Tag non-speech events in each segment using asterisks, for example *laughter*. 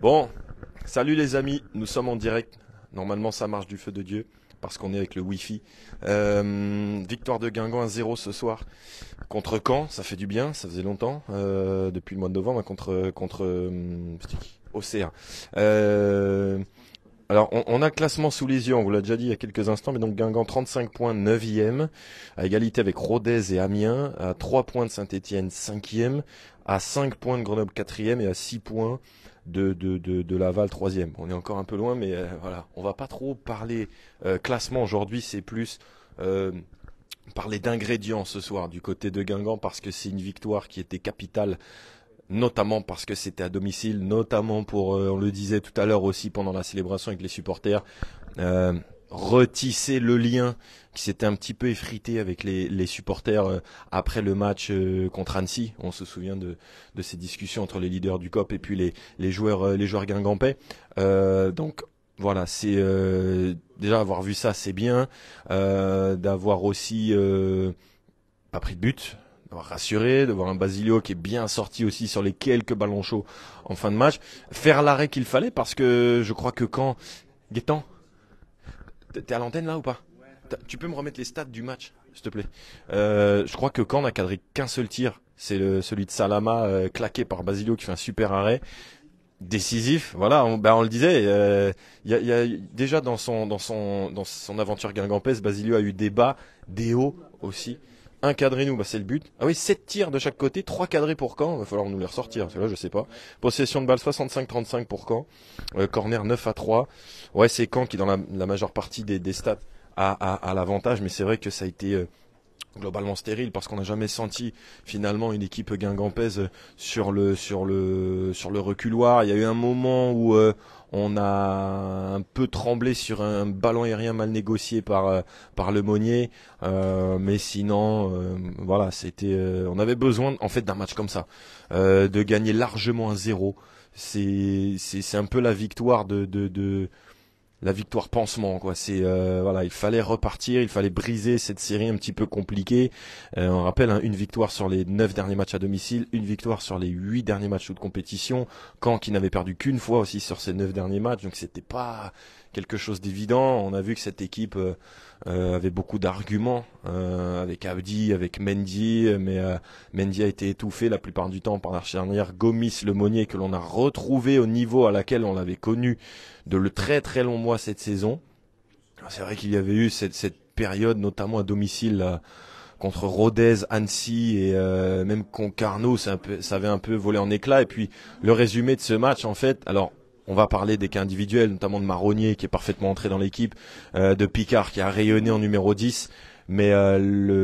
Bon, salut les amis, nous sommes en direct. Normalement ça marche du feu de Dieu parce qu'on est avec le Wi-Fi. Euh, victoire de Guingamp à 0 ce soir contre Caen, ça fait du bien, ça faisait longtemps euh, depuis le mois de novembre hein, contre contre Océan. Euh, alors on, a classement sous les yeux, on vous l'a déjà dit il y a quelques instants, mais donc Guingamp 35 points 9e, à égalité avec Rodez et Amiens, à 3 points de Saint-Étienne 5e, à 5 points de Grenoble 4e et à 6 points de, de, de, de Laval troisième. On est encore un peu loin, mais euh, voilà, on va pas trop parler euh, classement aujourd'hui, c'est plus euh, parler d'ingrédients ce soir du côté de Guingamp parce que c'est une victoire qui était capitale notamment parce que c'était à domicile, notamment pour, on le disait tout à l'heure aussi pendant la célébration avec les supporters, retisser le lien qui s'était un petit peu effrité avec les, supporters euh, après le match euh, contre Annecy. On se souvient de, ces discussions entre les leaders du COP et puis les, joueurs euh, les joueurs guingampais. donc voilà, c'est déjà avoir vu ça, c'est bien. d'avoir aussi pas pris de but, d'avoir rassuré, d'avoir un Basilio qui est bien sorti aussi sur les quelques ballons chauds en fin de match. Faire l'arrêt qu'il fallait parce que je crois que quand T'es à l'antenne là ou pas Tu peux me remettre les stats du match, s'il te plaît euh, Je crois que quand on a cadré qu'un seul tir. C'est celui de Salama euh, claqué par Basilio qui fait un super arrêt décisif. Voilà, on, ben, on le disait. Euh, y déjà dans son dans son dans son aventure guingampèse, Basilio a eu des bas, des hauts aussi. Un cadré, nous bah c'est le but. Ah oui, 7 tirs de chaque côté, 3 cadrés pour Caen. Va falloir nous les ressortir, parce là, je sais pas. Possession de balle 65-35 pour Caen. Euh, corner 9 à 3. Ouais, c'est Caen qui, dans la, majeure partie des, stats, a, l'avantage, mais c'est vrai que ça a été euh, globalement stérile parce qu'on n'a jamais senti finalement une équipe guingampèse sur le sur le sur le reculoir. Il y a eu un moment où euh, on a un peu tremblé sur un ballon aérien mal négocié par euh, par le Monnier, euh, mais sinon voilà c'était on avait besoin en fait d'un match comme ça, de gagner largement un zéro. C'est c'est un peu la victoire de, de la victoire pansement quoi c'est euh, voilà il fallait repartir il fallait briser cette série un petit peu compliquée euh, on rappelle hein, une victoire sur les neuf derniers matchs à domicile une victoire sur les huit derniers matchs de compétition quand qui n'avait perdu qu'une fois aussi sur ces neuf derniers matchs donc c'était pas quelque chose d'évident. On a vu que cette équipe euh, euh, avait beaucoup d'arguments euh, avec Abdi, avec Mendy, mais Mendy a été étouffé la plupart du temps par la charnière Gomis le que l'on a retrouvé au niveau à laquelle on l'avait connu de le très très long mois cette saison. C'est vrai qu'il y avait eu cette, cette période, notamment à domicile, contre Rodez, Annecy et même Concarneau, ça, un ça, avait un peu volé en éclat. Et puis le résumé de ce match, en fait, alors on va parler des cas individuels, notamment de Marronnier qui est parfaitement entré dans l'équipe, euh, de Picard qui a rayonné en numéro 10. Mais euh,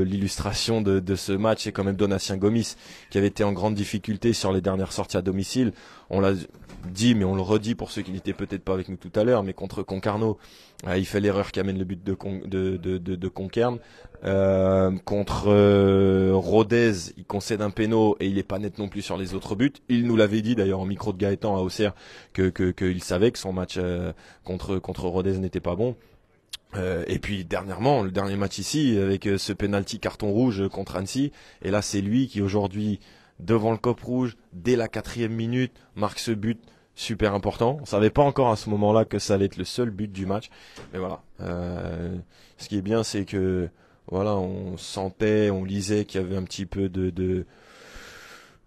l'illustration de, de, ce match est quand même Donatien Gomis, qui avait été en grande difficulté sur les dernières sorties à domicile. On l'a dit, mais on le redit pour ceux qui n'étaient peut-être pas avec nous tout à l'heure, mais contre Concarneau, euh, il fait l'erreur qui amène le but de, Con, de, euh, contre euh, Rodez, il concède un péno et il n'est pas net non plus sur les autres buts. Il nous l'avait dit d'ailleurs en micro de Gaëtan à Auxerre qu'il savait que son match contre contre Rodez n'était pas bon. et puis dernièrement, le dernier match ici avec ce penalty carton rouge contre Annecy. Et là, c'est lui qui aujourd'hui devant le cop rouge dès la quatrième minute marque ce but super important. On savait pas encore à ce moment-là que ça allait être le seul but du match, mais voilà. Euh, ce qui est bien, c'est que voilà, on sentait, on lisait qu'il y avait un petit peu de,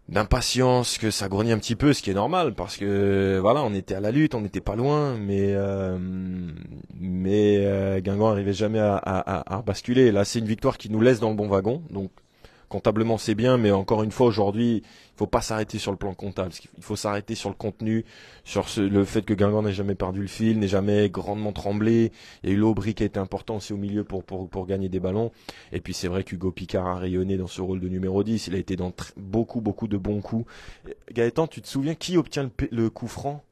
d'impatience, que ça grognait un petit peu, ce qui est normal parce que voilà, on était à la lutte, on n'était pas loin, mais euh, mais euh, Guingamp arrivait jamais à, à, à basculer. Là, c'est une victoire qui nous laisse dans le bon wagon, donc comptablement c'est bien, mais encore une fois aujourd'hui, il faut pas s'arrêter sur le plan comptable. Il faut s'arrêter sur le contenu, sur le fait que Guingamp n'ait jamais perdu le fil, n'ait jamais grandement tremblé. Il y a eu l'Aubry qui a été important aussi au milieu pour, pour, pour gagner des ballons. Et puis c'est vrai qu'Hugo Picard a rayonné dans ce rôle de numéro 10. Il a été dans beaucoup, beaucoup de bons coups. Gaëtan, tu te souviens qui obtient le, coup franc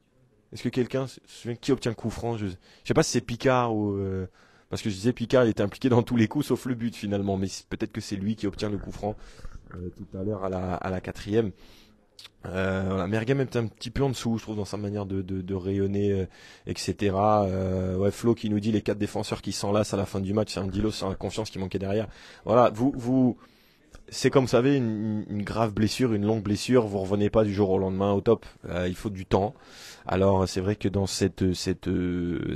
Est-ce que quelqu'un se souvient qui obtient le coup franc Je ne sais pas si c'est Picard ou... Euh, parce que je disais Picard il était impliqué dans tous les coups sauf le but finalement, mais peut-être que c'est lui qui obtient le coup franc euh, tout à l'heure à la, à la quatrième. Euh, voilà, un petit peu en dessous, je trouve, dans sa manière de, de, rayonner, euh, etc. Euh, ouais, Flo qui nous dit les quatre défenseurs qui s'enlacent à la fin du match, c'est un dilo sur la confiance qui manquait derrière. Voilà, vous, vous, c'est comme vous savez, une, grave blessure, une longue blessure, vous revenez pas du jour au lendemain au top. Euh, il faut du temps. Alors c'est vrai que dans cette cette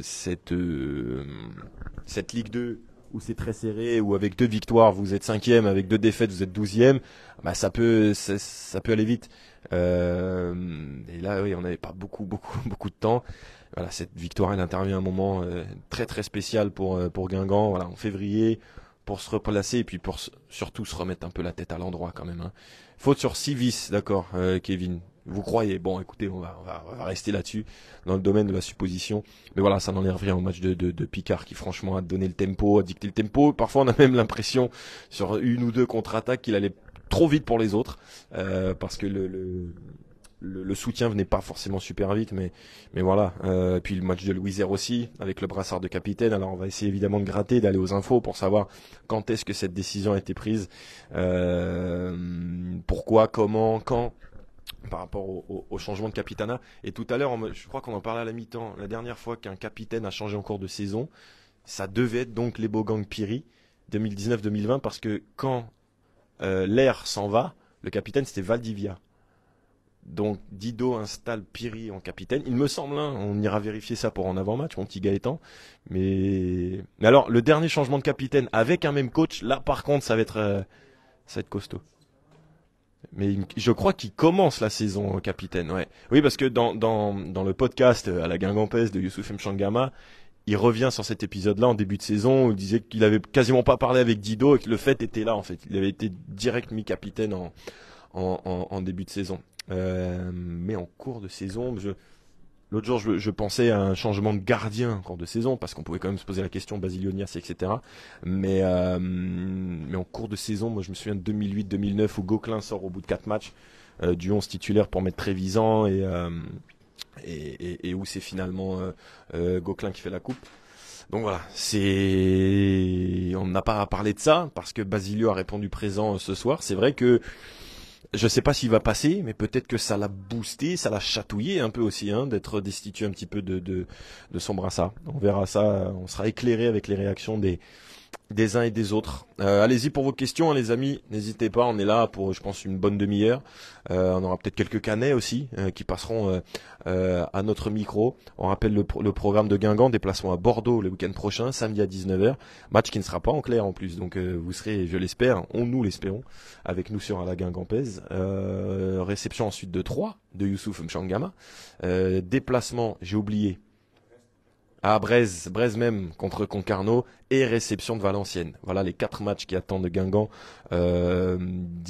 cette cette Ligue 2 où c'est très serré, où avec deux victoires vous êtes cinquième, avec deux défaites vous êtes douzième, bah ça peut ça, peut aller vite. Euh, et là oui, on n'avait pas beaucoup beaucoup *laughs* beaucoup de temps. Voilà, cette victoire elle intervient à un moment euh, très très spécial pour pour Guingamp. Voilà, en février, pour se replacer et puis pour surtout se remettre un peu la tête à l'endroit quand même. Hein. Faute sur 6 vis, d'accord, euh, Kevin. Vous croyez Bon, écoutez, on va, rester là-dessus, dans le domaine de la supposition. Mais voilà, ça n'enlève rien au match de, Picard qui franchement a donné le tempo, a dicté le tempo. Parfois, on a même l'impression sur une ou deux contre-attaques qu'il allait trop vite pour les autres, euh, parce que le le, soutien venait pas forcément super vite, mais, mais voilà. Euh, puis le match de Louiser aussi, avec le brassard de capitaine. Alors on va essayer évidemment de gratter, d'aller aux infos pour savoir quand est-ce que cette décision a été prise, euh, pourquoi, comment, quand par rapport au, changement de capitana. Et tout à l'heure, je crois qu'on en parlait à la mi-temps. La dernière fois qu'un capitaine a changé en cours de saison, ça devait être donc les Bogang Piri 2019-2020 parce que quand euh, l'air s'en va, le capitaine c'était Valdivia. Donc Dido installe Piri en capitaine. Il me semble, hein, on ira vérifier ça pour en avant-match, mon petit Gaëtan. Mais... Mais alors, le dernier changement de capitaine avec un même coach, là par contre, ça va être, euh, ça va être costaud. Mais je crois qu'il commence la saison euh, capitaine, ouais. Oui, parce que dans, dans, le podcast euh, à la Guingampès de Youssouf Mchangama, il revient sur cet épisode-là en début de saison où il disait qu'il avait quasiment pas parlé avec Dido et que le fait était là, en fait. Il avait été direct mi capitaine en, en début de saison. Euh, mais en cours de saison, je, L'autre jour, je, pensais à un changement de gardien en cours de saison, parce qu'on pouvait quand même se poser la question, Basilionias, etc. Mais, euh, mais en cours de saison, moi je me souviens de 2008-2009, où Gauquelin sort au bout de 4 matchs euh, du 11 titulaire pour mettre Trévisan, et, euh, et, et, et, où c'est finalement Gauquelin qui fait la coupe. Donc voilà, c'est on n'a pas à parler de ça, parce que Basilio a répondu présent ce soir. C'est vrai que je sais pas s'il va passer, mais peut-être que ça l'a boosté, ça l'a chatouillé un peu aussi, hein, d'être destitué un petit peu de, de, de son brassard. On verra ça, on sera éclairé avec les réactions des, des uns et des autres. Euh, allez-y pour vos questions, hein, les amis. N'hésitez pas, on est là pour, je pense, une bonne demi-heure. Euh, on aura peut-être quelques canets aussi euh, qui passeront à notre micro. On rappelle le, programme de Guingamp, déplacement à Bordeaux le week-end prochain, samedi à 19h. Match qui ne sera pas en clair en plus, donc vous serez, je l'espère, on nous l'espérons, avec nous sur la Euh, réception ensuite de 3 de Youssouf Mchangama. déplacement, j'ai oublié, à Brest, Brest même contre Concarneau et réception de Valenciennes. Voilà les quatre matchs qui attendent Guingamp euh,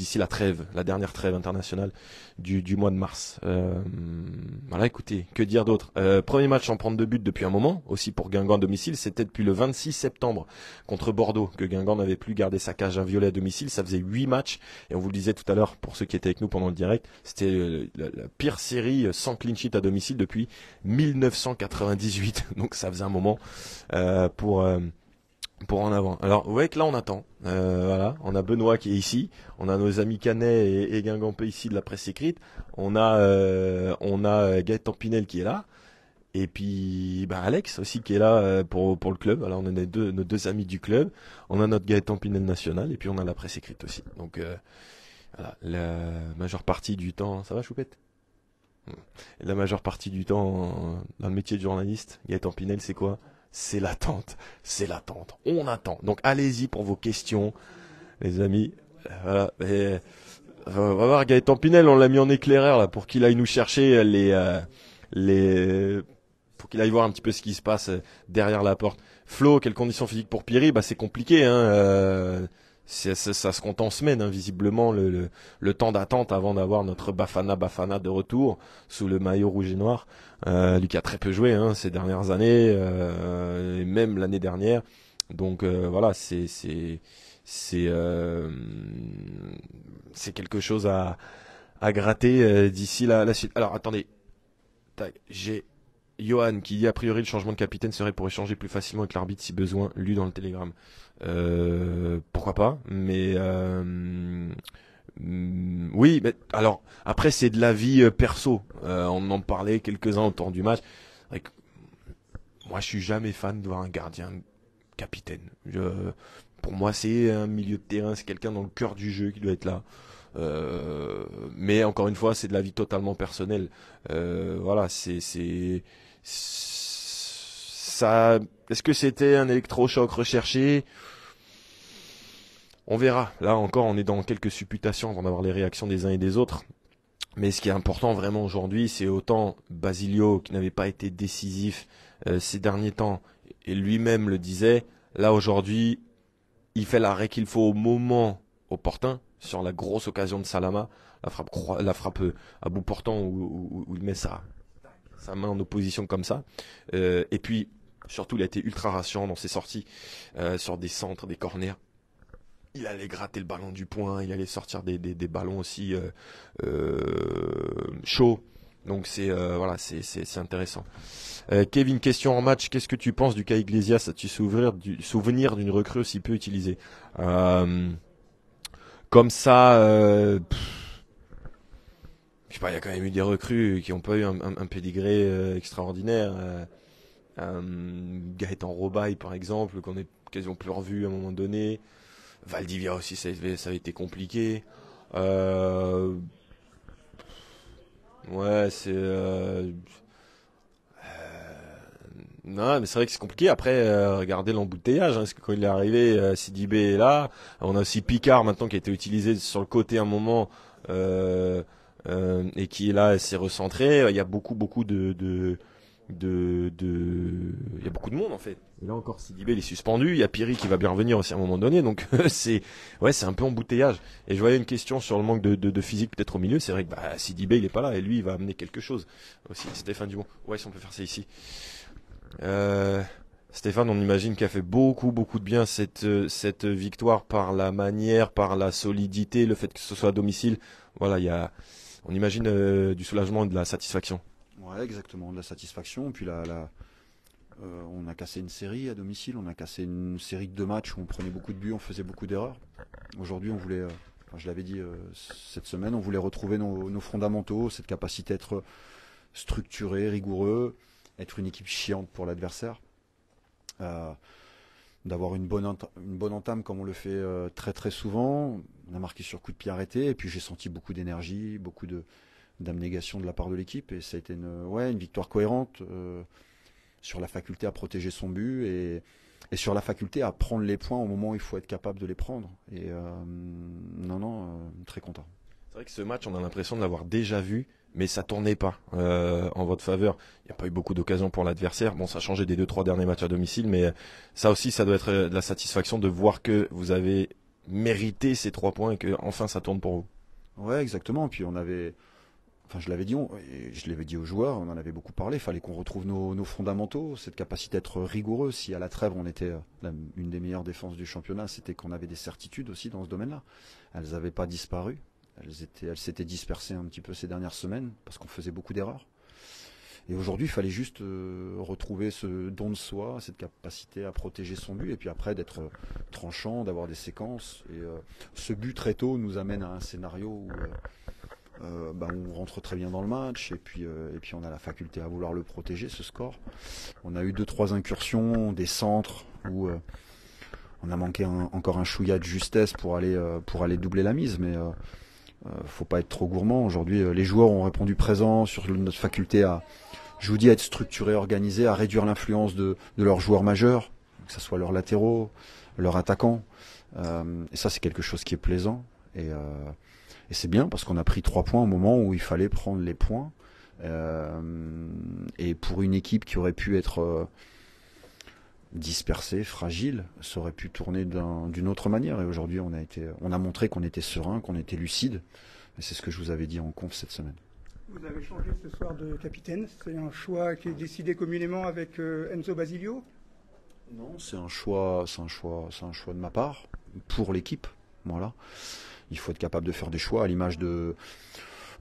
d'ici la trêve, la dernière trêve internationale du, mois de mars. Euh, voilà, écoutez, que dire d'autre euh, Premier match en prendre deux buts depuis un moment, aussi pour Guingamp à domicile, c'était depuis le 26 septembre contre Bordeaux que Guingamp n'avait plus gardé sa cage inviolée à domicile, ça faisait huit matchs, et on vous le disait tout à l'heure pour ceux qui étaient avec nous pendant le direct, c'était euh, la, pire série sans clean sheet à domicile depuis 1998, *laughs* donc ça faisait un moment pour pour en avant. Alors ouais, que là on attend. Euh, voilà, on a Benoît qui est ici, on a nos amis Canet et, Guingampé ici de la presse écrite, on a euh, on a euh, Gaëtan Pinel qui est là, et puis bah, Alex aussi qui est là euh, pour pour le club. Alors on a nos deux, nos deux amis du club, on a notre Gaëtan Pinel national et puis on a la presse écrite aussi. Donc voilà, la majeure partie du temps, ça va Choupette. Hmm. la majeure partie du temps dans le métier de journaliste, Gaëtan Pinel, c'est quoi c'est l'attente, c'est l'attente. On attend. Donc allez-y pour vos questions, les amis. Voilà. Et, euh, on va voir Gaëtan Pinel, on l'a mis en éclaireur là pour qu'il aille nous chercher euh, les euh, les pour qu'il aille voir un petit peu ce qui se passe derrière la porte. Flo, quelles conditions physiques pour Piri Bah c'est compliqué. Hein ça, ça, se compte en semaines, hein, visiblement, le, le, le temps d'attente avant d'avoir notre Bafana Bafana de retour sous le maillot rouge et noir. Euh, lui qui a très peu joué hein, ces dernières années, euh, et même l'année dernière. Donc euh, voilà, c'est c'est c'est euh, c'est quelque chose à à gratter euh, d'ici la, la suite. Alors attendez, j'ai Johan qui dit a priori le changement de capitaine serait pour échanger plus facilement avec l'arbitre si besoin, lu dans le télégramme. Euh, pourquoi pas Mais euh, oui, mais alors après c'est de la vie euh, perso. on en parlait quelques-uns temps du match. moi je suis jamais fan d'avoir un gardien capitaine. pour moi c'est un milieu de terrain, c'est quelqu'un dans le cœur du jeu qui doit être là. mais encore une fois, c'est de la vie totalement personnelle. voilà, c'est ça, est-ce que c'était un électrochoc recherché On verra. Là encore, on est dans quelques supputations avant d'avoir les réactions des uns et des autres. Mais ce qui est important vraiment aujourd'hui, c'est autant Basilio qui n'avait pas été décisif euh, ces derniers temps et lui-même le disait. Là aujourd'hui, il fait l'arrêt qu'il faut au moment opportun sur la grosse occasion de Salama, la frappe, la frappe euh, à bout portant où, il met sa, sa main en opposition comme ça. Euh, et puis, surtout, il a été ultra rassurant dans ses sorties euh, sur des centres, des corners. Il allait gratter le ballon du point, il allait sortir des, des, ballons aussi euh, chauds. Donc c'est voilà, c'est intéressant. Euh, Kevin, question en match. Qu'est-ce que tu penses du cas Iglesias As-tu souvenir du souvenir d'une recrue aussi peu utilisée Comme ça je sais pas, il y a quand même eu des recrues qui n'ont pas eu un, pédigré euh, extraordinaire. Euh, euh, Gaëtan Robaille, par exemple, qu'on est quasiment plus revu à un moment donné. Valdivia aussi, ça, ça avait été compliqué. Ouais, c'est. Non, mais c'est vrai que c'est compliqué. Après, regardez l'embouteillage. Hein, parce que quand il est arrivé, Sidibé est là. On a aussi Picard maintenant qui a été utilisé sur le côté un moment. Euh, et qui est là s'est recentré. Il y a beaucoup beaucoup de, de de, il y a beaucoup de monde en fait. Et là encore, Sidibé il est suspendu. Il y a Piri qui va bien revenir aussi à un moment donné. Donc *laughs* c'est, ouais, c'est un peu embouteillage. Et je voyais une question sur le manque de, physique peut-être au milieu. C'est vrai que bah, Sidibé il est pas là et lui il va amener quelque chose aussi. Stéphane Dumont. Ouais, si on peut faire ça ici. Euh... Stéphane, on imagine a fait beaucoup, beaucoup de bien cette, euh, cette victoire par la manière, par la solidité, le fait que ce soit à domicile. Voilà, il y on imagine euh, du soulagement et de la satisfaction. Ouais, exactement, de la satisfaction. Puis là, euh, on a cassé une série à domicile, on a cassé une série de deux matchs où on prenait beaucoup de buts, on faisait beaucoup d'erreurs. Aujourd'hui, on voulait, je l'avais dit cette semaine, on voulait retrouver nos, fondamentaux, cette capacité être structuré, rigoureux, être une équipe chiante pour l'adversaire d'avoir une bonne, une bonne entame comme on le fait euh, très très souvent. On a marqué sur coup de pied arrêté et puis j'ai senti beaucoup d'énergie, beaucoup d'abnégation de la part de l'équipe et ça a été une, une victoire cohérente euh, sur la faculté à protéger son but et, sur la faculté à prendre les points au moment où il faut être capable de les prendre. Et euh, non, non, très content. C'est vrai que ce match, on a l'impression de l'avoir déjà vu mais ça tournait pas euh, en votre faveur. Il n'y a pas eu beaucoup d'occasions pour l'adversaire. Bon, ça a changé des deux trois derniers matchs à domicile, mais ça aussi, ça doit être euh, de la satisfaction de voir que vous avez mérité ces trois points et que enfin ça tourne pour vous. Ouais, exactement. Puis on avait, enfin je l'avais dit, je l'avais dit aux joueurs, on en avait beaucoup parlé. Il fallait qu'on retrouve nos, fondamentaux, cette capacité d'être rigoureux. Si à la trêve on était euh, une des meilleures défenses du championnat, c'était qu'on avait des certitudes aussi dans ce domaine-là. Elles n'avaient pas disparu. Elles, étaient, elles s'étaient dispersées un petit peu ces dernières semaines parce qu'on faisait beaucoup d'erreurs. Et aujourd'hui, il fallait juste euh, retrouver ce don de soi, cette capacité à protéger son but, et puis après d'être euh, tranchant, d'avoir des séquences. Et euh, ce but très tôt nous amène à un scénario où bah, on rentre très bien dans le match, et puis et puis on a la faculté à vouloir le protéger ce score. On a eu deux trois incursions, des centres où on a manqué encore un chouïa de justesse pour aller pour aller doubler la mise, mais euh, faut pas être trop gourmand. Aujourd'hui, euh, les joueurs ont répondu présent sur notre faculté à, je vous dis, à être structuré, organisé, à réduire l'influence de, leurs joueurs majeurs, que ce soit leurs latéraux, leurs attaquants. Euh, et ça, c'est quelque chose qui est plaisant. Et, c'est bien parce qu'on a pris trois points au moment où il fallait prendre les points. et pour une équipe qui aurait pu être dispersé, fragile, ça aurait pu tourner d'une autre manière. Et aujourd'hui, on a été, on a montré qu'on était serein, qu'on était lucide. Et c'est ce que je vous avais dit en conf cette semaine. Vous avez changé ce soir de capitaine. C'est un choix qui est décidé communément avec euh, Enzo Basilio. Non, c'est un choix, un choix, un choix de ma part pour l'équipe. Voilà. Il faut être capable de faire des choix à l'image de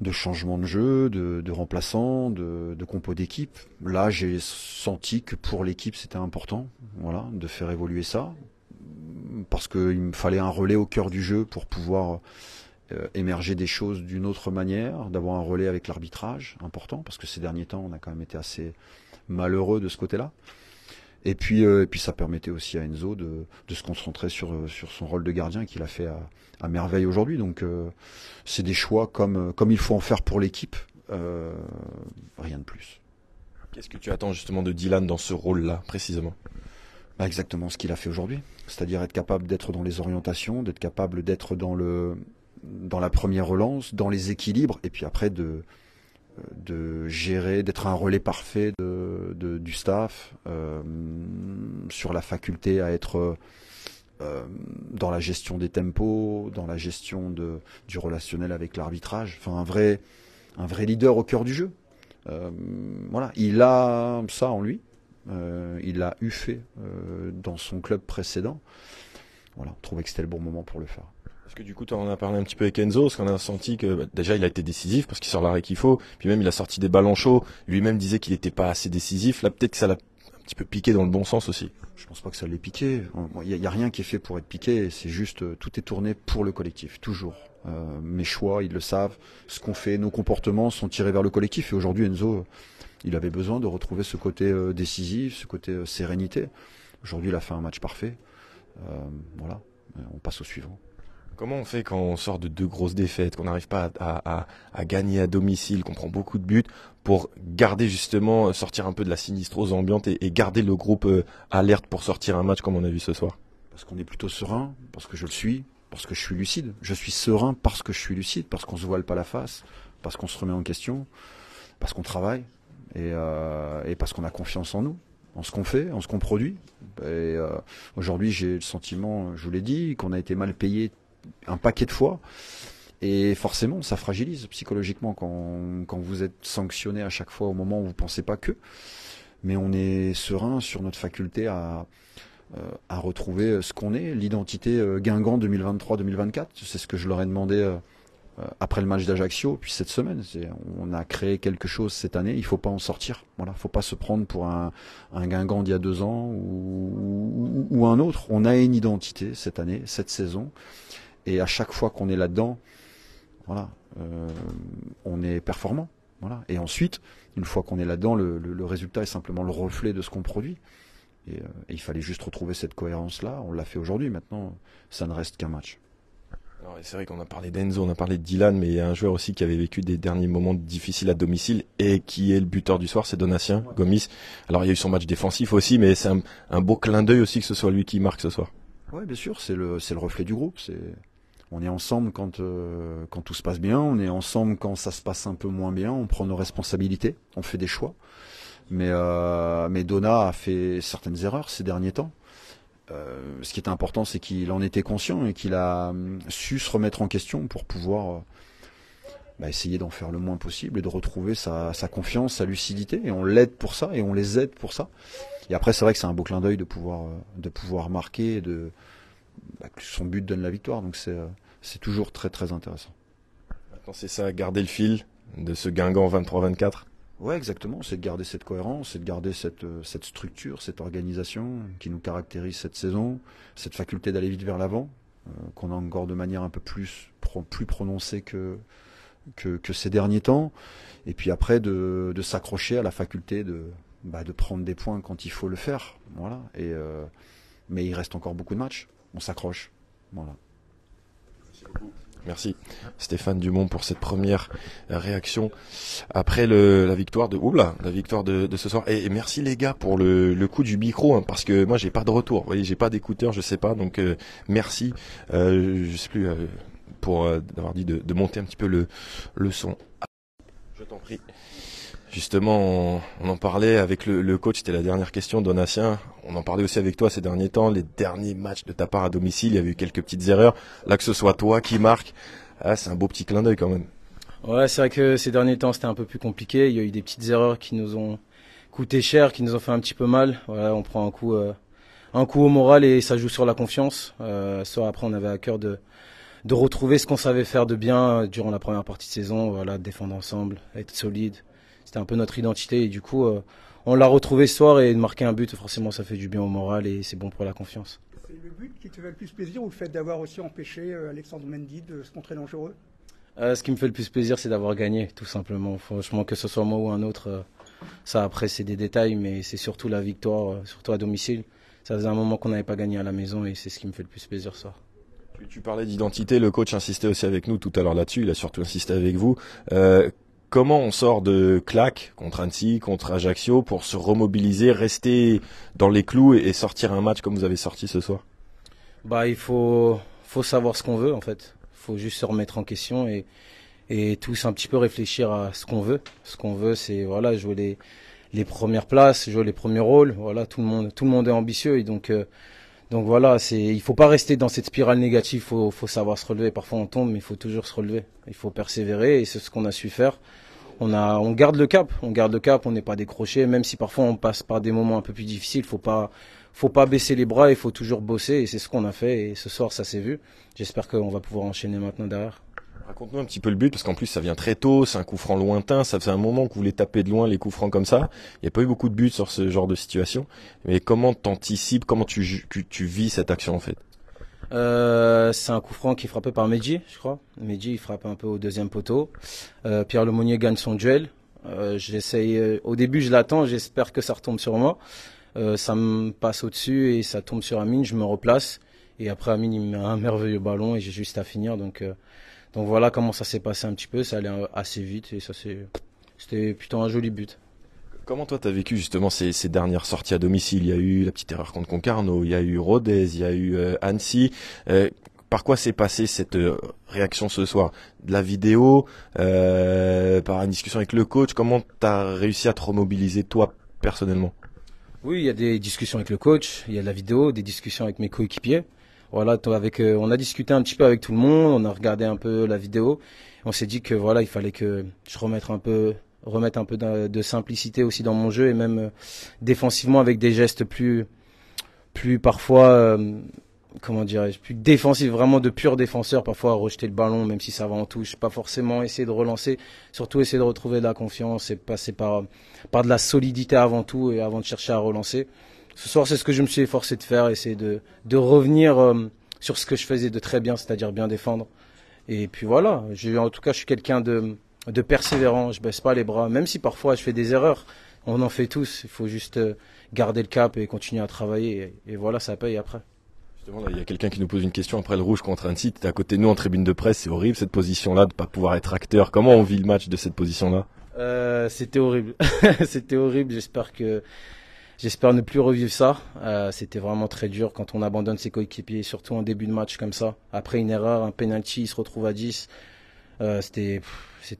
de changement de jeu, de, de remplaçant, de, de compos d'équipe. Là, j'ai senti que pour l'équipe, c'était important, voilà, de faire évoluer ça, parce qu'il me fallait un relais au cœur du jeu pour pouvoir euh, émerger des choses d'une autre manière, d'avoir un relais avec l'arbitrage, important, parce que ces derniers temps, on a quand même été assez malheureux de ce côté-là. Et puis, euh, et puis ça permettait aussi à Enzo de, se concentrer sur, euh, sur son rôle de gardien qu'il a fait à, merveille aujourd'hui. Donc euh, c'est des choix comme, comme il faut en faire pour l'équipe, rien de plus. Qu'est-ce que tu attends justement de Dylan dans ce rôle-là précisément bah, Exactement ce qu'il a fait aujourd'hui, c'est-à-dire être capable d'être dans les orientations, d'être capable d'être dans, le, dans la première relance, dans les équilibres, et puis après de, de gérer, d'être un relais parfait de, du staff, euh, sur la faculté à être euh, dans la gestion des tempos, dans la gestion du relationnel avec l'arbitrage, enfin un vrai, un vrai leader au cœur du jeu. Euh, voilà, il a ça en lui, il l'a eu fait dans son club précédent. Voilà, on trouvait que c'était le bon moment pour le faire. Parce que du coup, on a parlé un petit peu avec Enzo, parce qu'on a senti que bah, déjà il a été décisif parce qu'il sort l'arrêt qu'il faut, puis même il a sorti des ballons chauds, lui-même disait qu'il n'était pas assez décisif, là peut-être que ça l'a un petit peu piqué dans le bon sens aussi. Je pense pas que ça l'ait piqué, il n'y a, rien qui est fait pour être piqué, c'est juste euh, tout est tourné pour le collectif, toujours. Euh, mes choix, ils le savent, ce qu'on fait, nos comportements sont tirés vers le collectif, et aujourd'hui Enzo, il avait besoin de retrouver ce côté euh, décisif, ce côté sérénité. Aujourd'hui, il a fait un match parfait. voilà, on passe au suivant. Comment on fait quand on sort de deux grosses défaites, qu'on n'arrive pas à, gagner à domicile, qu'on prend beaucoup de buts pour garder justement, euh, sortir un peu de la sinistrose ambiante et, et garder le groupe euh, alerte pour sortir un match comme on a vu ce soir Parce qu'on est plutôt serein, parce que je le suis, parce que je suis lucide. Je suis serein parce que je suis lucide, parce qu'on se voile pas la face, parce qu'on se remet en question, parce qu'on travaille et, euh, parce qu'on a confiance en nous, en ce qu'on fait, en ce qu'on produit. aujourd'hui, j'ai le sentiment, je vous l'ai dit, qu'on a été mal payé un paquet de fois. Et forcément, ça fragilise psychologiquement quand, quand vous êtes sanctionné à chaque fois au moment où vous pensez pas que. Mais on est serein sur notre faculté à, euh, à retrouver ce qu'on est, l'identité euh, Guingamp 2023-2024. C'est ce que je leur ai demandé euh, après le match d'Ajaccio, puis cette semaine. On a créé quelque chose cette année, il faut pas en sortir. Voilà, faut pas se prendre pour un, un Guingamp d'il y a deux ans ou, ou, un autre. On a une identité cette année, cette saison. Et à chaque fois qu'on est là-dedans, voilà, euh, on est performant. Voilà. Et ensuite, une fois qu'on est là-dedans, le, résultat est simplement le reflet de ce qu'on produit. Euh, et, il fallait juste retrouver cette cohérence-là. On l'a fait aujourd'hui. Maintenant, ça ne reste qu'un match. C'est vrai qu'on a parlé d'Enzo, on a parlé de Dylan, mais il y a un joueur aussi qui avait vécu des derniers moments difficiles à domicile et qui est le buteur du soir, c'est Donatien Gomis. Alors il y a eu son match défensif aussi, mais c'est un, beau clin d'œil aussi que ce soit lui qui marque ce soir. Oui, bien sûr, c'est le, le reflet du groupe. C'est on est ensemble quand, euh, quand tout se passe bien, on est ensemble quand ça se passe un peu moins bien, on prend nos responsabilités, on fait des choix. Mais, euh, mais Donna a fait certaines erreurs ces derniers temps. Euh, ce qui est important, c'est qu'il en était conscient et qu'il a hum, su se remettre en question pour pouvoir bah, essayer d'en faire le moins possible et de retrouver sa, confiance, sa lucidité. Et on l'aide pour ça et on les aide pour ça. Et après, c'est vrai que c'est un beau clin d'œil de pouvoir, de pouvoir marquer, de, bah, que son but donne la victoire. Donc c'est c'est toujours très très intéressant. c'est ça, garder le fil de ce Guingamp 23-24 Ouais, exactement. C'est de garder cette cohérence, c'est de garder cette, euh, cette structure, cette organisation qui nous caractérise cette saison, cette faculté d'aller vite vers l'avant, euh, qu'on a encore de manière un peu plus, plus prononcée que, que, ces derniers temps. Et puis après, de, s'accrocher à la faculté de, bah, de prendre des points quand il faut le faire. Voilà. Et, euh, mais il reste encore beaucoup de matchs. On s'accroche. Voilà. Merci Stéphane Dumont pour cette première réaction après la victoire de la victoire de, ce soir. Et, merci les gars pour le, coup du micro hein, parce que moi j'ai pas de retour. Vous voyez, j'ai pas d'écouteur, je sais pas. Donc euh, merci. Euh, je sais plus euh, pour avoir dit de, monter un petit peu le, le son. Je t'en prie. Justement, on, en parlait avec le, coach, c'était la dernière question, Donatien. On en parlait aussi avec toi ces derniers temps, les derniers matchs de ta part à domicile, il y avait eu quelques petites erreurs. Là, que ce soit toi qui marque, ah, c'est un beau petit clin d'œil quand même. Ouais, c'est vrai que ces derniers temps, c'était un peu plus compliqué. Il y a eu des petites erreurs qui nous ont coûté cher, qui nous ont fait un petit peu mal. Voilà, on prend un coup, euh, au moral et ça joue sur la confiance. Euh, après, on avait à cœur de, de retrouver ce qu'on savait faire de bien euh, durant la première partie de saison. Voilà, défendre ensemble, être solide, c'était un peu notre identité et du coup, euh, on l'a retrouvé ce soir et de marquer un but, forcément, ça fait du bien au moral et c'est bon pour la confiance. C'est le but qui te fait le plus plaisir ou le fait d'avoir aussi empêché euh, Alexandre Mendy de se montrer dangereux euh, Ce qui me fait le plus plaisir, c'est d'avoir gagné, tout simplement. Franchement, que ce soit moi ou un autre, ça après, c'est des détails, mais c'est surtout la victoire, surtout à domicile. Ça faisait un moment qu'on n'avait pas gagné à la maison et c'est ce qui me fait le plus plaisir ce soir. Tu parlais d'identité, le coach insistait aussi avec nous tout à l'heure là-dessus, il a surtout insisté avec vous comment on sort de claque contre Annecy, contre Ajaccio pour se remobiliser, rester dans les clous et, sortir un match comme vous avez sorti ce soir Bah, il faut, savoir ce qu'on veut en fait. Il Faut juste se remettre en question et, et tous un petit peu réfléchir à ce qu'on veut. Ce qu'on veut, c'est voilà jouer les, les premières places, jouer les premiers rôles. Voilà, tout le monde, tout le monde est ambitieux et donc. Euh, donc voilà, c'est il faut pas rester dans cette spirale négative, faut faut savoir se relever. Parfois on tombe, mais il faut toujours se relever. Il faut persévérer et c'est ce qu'on a su faire on, a, on garde le cap, on garde le cap, on n'est pas décroché, même si parfois on passe par des moments un peu plus difficiles, faut pas, faut pas baisser les bras, il faut toujours bosser, et c'est ce qu'on a fait, et ce soir ça s'est vu. J'espère qu'on va pouvoir enchaîner maintenant derrière. Raconte-nous un petit peu le but, parce qu'en plus ça vient très tôt, c'est un coup franc lointain, ça faisait un moment que vous voulez taper de loin les coups francs comme ça. Il n'y a pas eu beaucoup de buts sur ce genre de situation. Mais comment t'anticipes, comment tu vis cette action en fait euh, c'est un coup franc qui est frappé par Medji, je crois. Medji, il frappe un peu au deuxième poteau. Euh, Pierre Lemonnier gagne son duel. Euh, j'essaye, euh, au début, je l'attends, j'espère que ça retombe sur moi. ça me passe au-dessus et ça tombe sur Amine, je me replace. Et après, Amine, il met un merveilleux ballon et j'ai juste à finir. Donc, donc voilà comment ça s'est passé un petit peu. Ça allait assez vite et ça c'était plutôt un joli but. Comment toi t'as vécu justement ces, dernières sorties à domicile Il y a eu la petite erreur contre Concarneau, il y a eu Rodez, il y a eu euh, Annecy. Euh, par quoi s'est passée cette euh, réaction ce soir De la vidéo, par une discussion avec le coach, comment t'as réussi à te remobiliser toi personnellement Oui, il y a des discussions avec le coach, il y a de la vidéo, des discussions avec mes coéquipiers. Voilà, avec, on a discuté un petit peu avec tout le monde, on a regardé un peu la vidéo. On s'est dit que voilà, il fallait que je remette un peu remettre un peu de, simplicité aussi dans mon jeu et même euh, défensivement avec des gestes plus, plus parfois, euh, comment dirais-je, plus défensifs, vraiment de pur défenseur, parfois rejeter le ballon même si ça va en touche, pas forcément essayer de relancer, surtout essayer de retrouver de la confiance et passer par, par de la solidité avant tout et avant de chercher à relancer. Ce soir, c'est ce que je me suis efforcé de faire, essayer de, de revenir euh, sur ce que je faisais de très bien, c'est-à-dire bien défendre. Et puis voilà, en tout cas, je suis quelqu'un de, de persévérance, Je baisse pas les bras, même si parfois je fais des erreurs. On en fait tous. Il faut juste euh, garder le cap et continuer à travailler. Et, voilà, ça paye après. Justement, il y a quelqu'un qui nous pose une question après le rouge contre un site, À côté de nous, en tribune de presse, c'est horrible cette position-là de pas pouvoir être acteur. Comment on vit le match de cette position-là euh, C'était horrible. *laughs* c'était horrible. J'espère que j'espère ne plus revivre ça. Euh, c'était vraiment très dur quand on abandonne ses coéquipiers, surtout en début de match comme ça. Après une erreur, un penalty, il se retrouve à 10. Euh, c'était,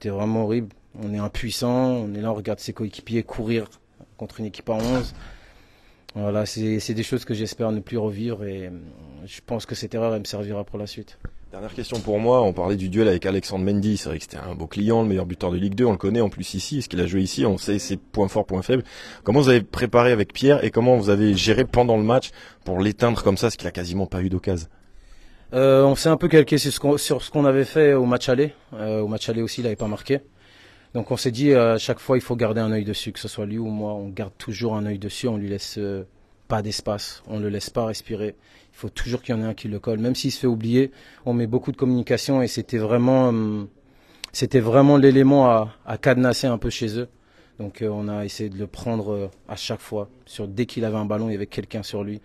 vraiment horrible. On est impuissant, on est là, on regarde ses coéquipiers courir contre une équipe à 11. Voilà, c'est des choses que j'espère ne plus revivre et euh, je pense que cette erreur elle me servira pour la suite. Dernière question pour moi, on parlait du duel avec Alexandre Mendy, c'est vrai que c'était un beau client, le meilleur buteur de Ligue 2, on le connaît en plus ici, ce qu'il a joué ici, on sait ses points forts, points faibles. Comment vous avez préparé avec Pierre et comment vous avez géré pendant le match pour l'éteindre comme ça, ce qu'il a quasiment pas eu d'occasion euh, on s'est un peu calqué sur ce qu'on avait fait au match aller. Euh, au match aller aussi, il n'avait pas marqué. Donc on s'est dit euh, à chaque fois, il faut garder un œil dessus, que ce soit lui ou moi, on garde toujours un œil dessus, on lui laisse pas d'espace, on le laisse pas respirer. Il faut toujours qu'il y en ait un qui le colle, même s'il se fait oublier. On met beaucoup de communication et c'était vraiment, l'élément à, cadenasser un peu chez eux. Donc on a essayé de le prendre à chaque fois. dès qu'il avait un ballon, il y avait quelqu'un sur lui.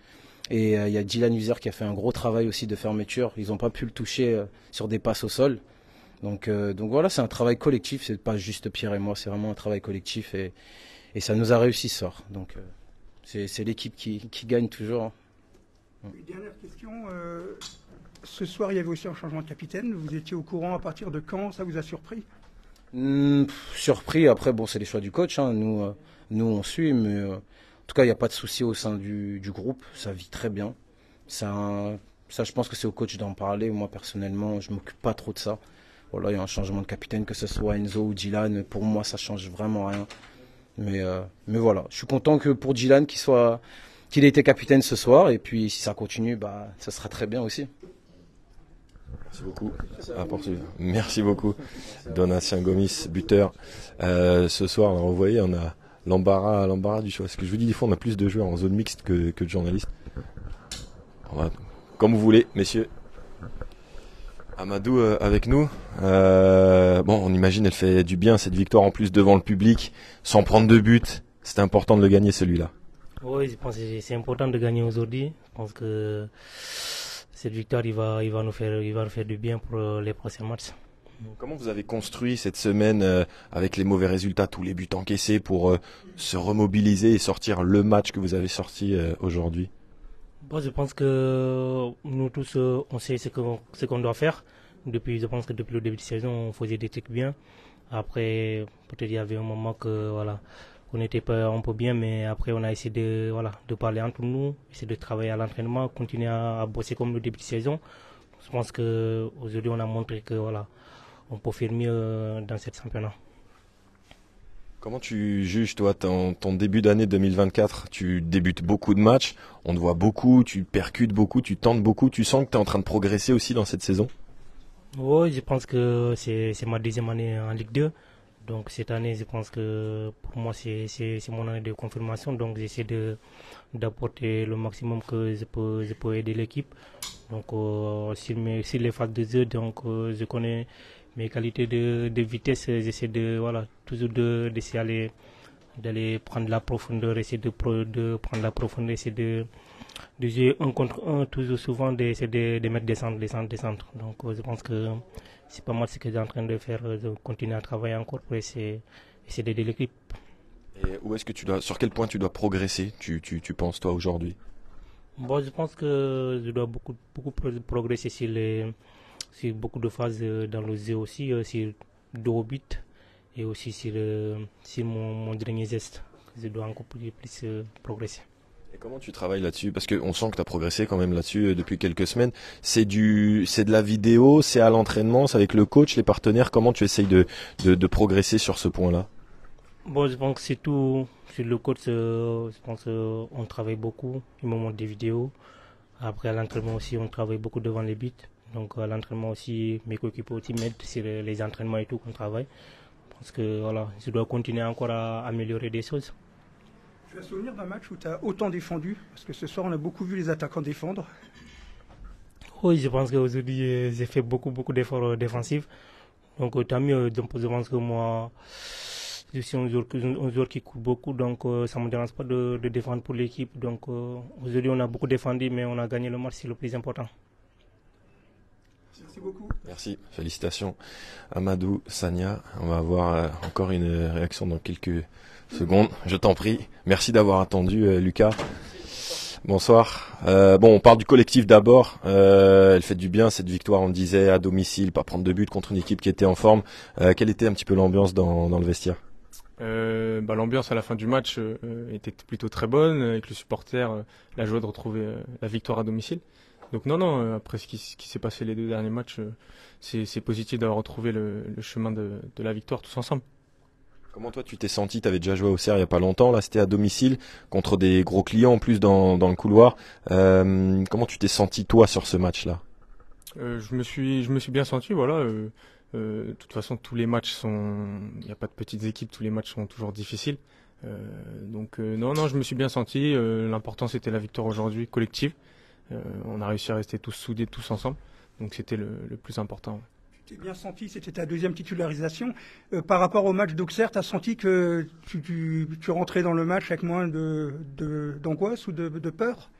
Et euh, il y a Dylan User qui a fait un gros travail aussi de fermeture. Ils n'ont pas pu le toucher euh, sur des passes au sol. Donc, euh, donc voilà, c'est un travail collectif. C'est pas juste Pierre et moi. C'est vraiment un travail collectif et, ça nous a réussi ce soir. Donc c'est l'équipe qui, gagne toujours. Hein. dernière question. ce soir, il y avait aussi un changement de capitaine. Vous étiez au courant à partir de quand Ça vous a surpris hmm, Surpris. Après, bon, c'est les choix du coach. Hein. Nous, nous, on suit, mais tout cas, il n'y a pas de souci au sein du, groupe. Ça vit très bien. Ça, ça je pense que c'est au coach d'en parler. Moi, personnellement, je m'occupe pas trop de ça. Voilà, il y a un changement de capitaine, que ce soit Enzo ou Dylan. Pour moi, ça change vraiment rien. Mais, euh, mais voilà, je suis content que pour Dylan, qu'il ait été capitaine ce soir. Et puis, si ça continue, bah, ça sera très bien aussi. Merci beaucoup. Merci beaucoup. Donatien Gomis, buteur. Euh, ce soir, on a on a l'embarras, l'embarras du choix. Ce que je vous dis, des fois, on a plus de joueurs en zone mixte que, que de journalistes. Comme vous voulez, messieurs. Amadou euh, avec nous. Euh, bon, on imagine, elle fait du bien cette victoire en plus devant le public, sans prendre de but. C'est important de le gagner celui-là. Oui, c'est important de gagner aujourd'hui. Je pense que cette victoire, il va, il va nous faire, il va nous faire du bien pour euh, les prochains matchs. Comment vous avez construit cette semaine euh, avec les mauvais résultats, tous les buts encaissés pour euh, se remobiliser et sortir le match que vous avez sorti euh, aujourd'hui Je pense que nous tous, on sait ce qu'on doit faire. Depuis, je pense que depuis le début de saison, on faisait des trucs bien. Après, peut-être il y avait un moment que voilà, on n'était pas un peu bien, mais après on a essayé de voilà de parler entre nous, essayer de travailler à l'entraînement, continuer à, à, bosser comme le début de saison. Je pense que on a montré que voilà, on peut faire mieux dans cette championnat. Comment tu juges, toi, ton, début d'année 2024 Tu débutes beaucoup de matchs, on te voit beaucoup, tu percutes beaucoup, tu tentes beaucoup, tu sens que tu es en train de progresser aussi dans cette saison Oui, je pense que c'est ma deuxième année en Ligue 2. Donc cette année, je pense que pour moi, c'est mon année de confirmation. Donc j'essaie d'apporter le maximum que je peux, je aider l'équipe. Donc euh, si sur, les phases de jeu, donc, euh, je connais mes qualités de, de vitesse, j'essaie de voilà toujours de d'essayer d'aller d'aller prendre la profondeur, essayer de, de prendre la profondeur, essayer de, de jouer un contre un, toujours souvent d'essayer de, mettre des centres, des centres, des centres. Donc euh, je pense que c'est pas mal ce que j'ai en train de faire, euh, de continuer à travailler encore pour essayer, essayer d'aider l'équipe. Et où est-ce que tu dois, sur quel point tu dois progresser, tu, tu, tu penses toi aujourd'hui Bon, je pense que je dois beaucoup, beaucoup progresser sur les c'est beaucoup de phases euh, dans le z aussi, sur deux buts et aussi c'est mon, dernier geste. Je dois encore plus, euh, progresser. Et comment tu travailles là-dessus Parce qu'on sent que tu as progressé quand même là-dessus euh, depuis quelques semaines. C'est du, c'est de la vidéo, c'est à l'entraînement, c'est avec le coach, les partenaires. Comment tu essayes de, de, progresser sur ce point-là Bon, je pense que c'est tout. Sur le coach, je pense qu'on travaille beaucoup. Il me montre des vidéos. Après, à l'entraînement aussi, on travaille beaucoup devant les buts. Donc euh, l'entraînement aussi, mes coéquipiers aussi m'aident sur euh, les entraînements et tout qu'on travaille. Je pense que voilà, je dois continuer encore à améliorer des choses. Tu as souvenir d'un match où tu as autant défendu Parce que ce soir, on a beaucoup vu les attaquants défendre. Oui, je pense qu'aujourd'hui, euh, j'ai fait beaucoup, beaucoup d'efforts défensifs. Donc, tant mieux. je pense que moi, je suis un joueur, qui coûte beaucoup, donc ça ne me dérange pas de, défendre pour l'équipe. Donc, aujourd'hui, on a beaucoup défendu, mais on a gagné le match, c'est le plus important. Merci beaucoup. Merci, félicitations. Amadou, Sania, on va avoir euh, encore une réaction dans quelques secondes. Je t'en prie. Merci d'avoir attendu, euh, Lucas. Bonsoir. Euh, bon, on parle du collectif d'abord. elle fait du bien cette victoire, on disait, à domicile, pas prendre de but contre une équipe qui était en forme. quelle était un petit peu l'ambiance dans, le vestiaire bah, l'ambiance à la fin du match était plutôt très bonne, avec le supporter, la joie de retrouver la victoire à domicile. Donc non, non, euh, après ce qui, s'est passé les deux derniers matchs, euh, c'est positif d'avoir retrouvé le, chemin de, la victoire tous ensemble. Comment toi tu t'es senti Tu avais déjà joué au Serre il n'y a pas longtemps, là c'était à domicile, contre des gros clients en plus dans, le couloir. Euh, comment tu t'es senti toi sur ce match-là je, me suis, je me suis bien senti, voilà. de toute façon, tous les matchs sont... Il n'y a pas de petites équipes, tous les matchs sont toujours difficiles. donc non, non, je me suis bien senti. L'important c'était la victoire aujourd'hui collective. Euh, on a réussi à rester tous soudés, tous ensemble. Donc c'était le, plus important. Tu t'es bien senti, c'était ta deuxième titularisation. Euh, par rapport au match d'Auxerre, tu as senti que tu, rentrais dans le match avec moins d'angoisse de, d'angoisse ou de, de peur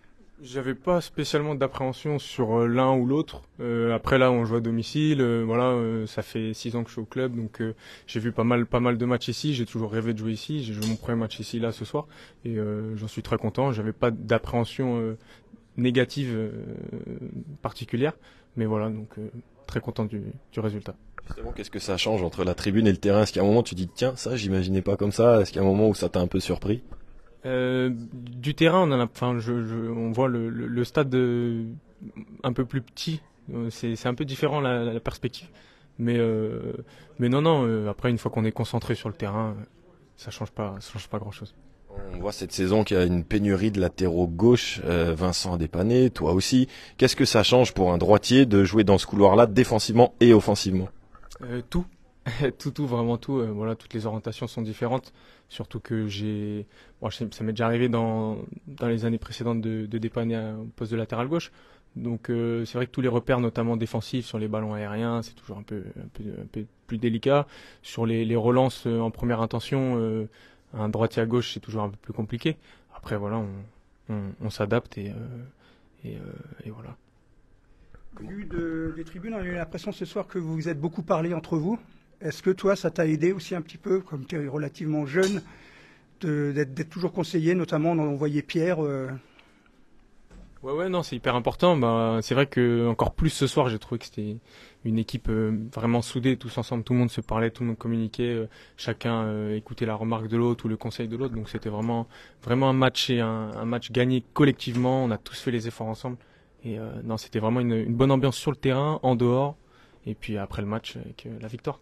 J'avais pas spécialement d'appréhension sur euh, l'un ou l'autre. après là, on joue à domicile. voilà, ça fait six ans que je suis au club, donc j'ai vu pas mal, pas mal de matchs ici. J'ai toujours rêvé de jouer ici. J'ai joué mon premier match ici là ce soir, et j'en suis très content. J'avais pas d'appréhension négative euh, particulière. Mais voilà, donc euh, très content du, résultat. Justement, qu'est-ce que ça change entre la tribune et le terrain Est-ce qu'à un moment tu dis tiens, ça j'imaginais pas comme ça Est-ce qu'à un moment où ça t'a un peu surpris euh, Du terrain, on, enfin, je, on voit le, stade un peu plus petit. C'est un peu différent la, perspective. Mais, mais non, non, après, une fois qu'on est concentré sur le terrain, ça change pas, ça change pas grand-chose. On voit cette saison qu'il y a une pénurie de latéraux gauche. Euh, Vincent a dépanné, toi aussi. Qu'est-ce que ça change pour un droitier de jouer dans ce couloir-là défensivement et offensivement euh, Tout. *laughs* tout, tout, vraiment tout. Euh, voilà, toutes les orientations sont différentes. Surtout que j'ai, ça m'est déjà arrivé dans, dans les années précédentes de, de dépanner au poste de latéral gauche. Donc c'est vrai que tous les repères, notamment défensifs sur les ballons aériens, c'est toujours un peu, plus délicat. Sur les, relances en première intention, un droitier à gauche, c'est toujours un peu plus compliqué. Après, voilà, on, s'adapte et, euh, euh, voilà. Vu des tribunes, j'ai eu l'impression ce soir que vous vous êtes beaucoup parlé entre vous. Est-ce que toi, ça t'a aidé aussi un petit peu, comme tu es relativement jeune, d'être toujours conseillé, notamment on voyait Pierre euh, Ouais, ouais, non, c'est hyper important. Bah, c'est vrai que encore plus ce soir, j'ai trouvé que c'était une équipe euh, vraiment soudée, tous ensemble, tout le monde se parlait, tout le monde communiquait, euh, chacun euh, écoutait la remarque de l'autre ou le conseil de l'autre. Donc c'était vraiment, vraiment un match et un, match gagné collectivement. On a tous fait les efforts ensemble. Et non, c'était vraiment une, une, bonne ambiance sur le terrain, en dehors, et puis après le match avec la victoire.